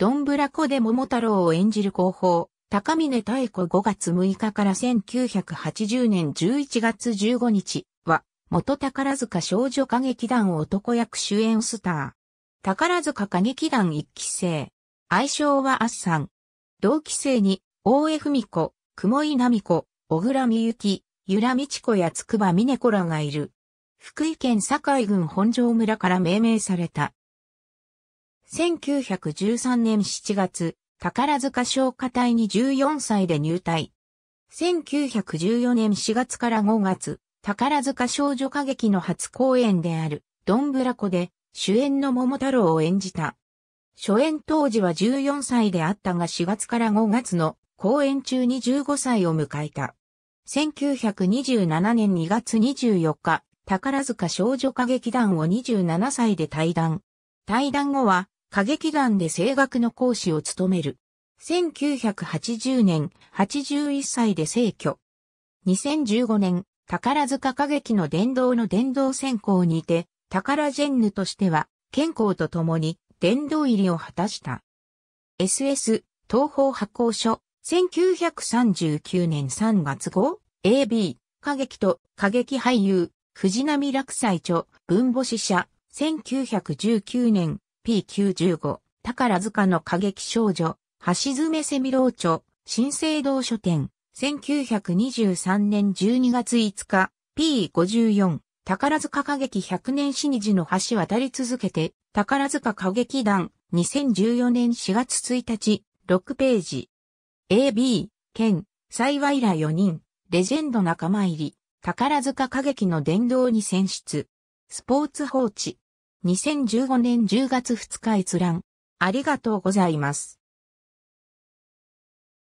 ドンブラコで桃太郎を演じる広報、高峰太子5月6日から1980年11月15日は、元宝塚少女歌劇団男役主演スター。宝塚歌劇団1期生。愛称はアッサン。同期生に、大江文子、雲井奈美子、小倉美幸、由良美智子や筑波峰子らがいる。福井県境郡本庄村から命名された。1913年7月、宝塚商歌隊に14歳で入隊。1914年4月から5月、宝塚少女歌劇の初公演である、ドンブラコで、主演の桃太郎を演じた。初演当時は14歳であったが4月から5月の公演中に15歳を迎えた。1927年2月24日、宝塚少女歌劇団を27歳で退団。退団後は歌劇団で声楽の講師を務める。1980年、81歳で逝去。2015年、宝塚歌劇の殿堂の殿堂選考にて、宝ジェンヌとしては、健康とともに、殿堂入りを果たした。SS、東方発行書、1939年3月号、AB、歌劇と歌劇俳優、藤波落斎著、文母子社、1919年、p 9 5宝塚の過激少女、橋爪セミロー著、新生堂書店、1923年12月5日、P54、宝塚歌劇100年死に時の橋渡り続けて、宝塚歌劇団、2014年4月1日、6ページ。AB、県、幸いら4人、レジェンド仲間入り、宝塚歌劇の殿堂に選出。スポーツ放置。2015年10月2日閲覧。ありがとうございます。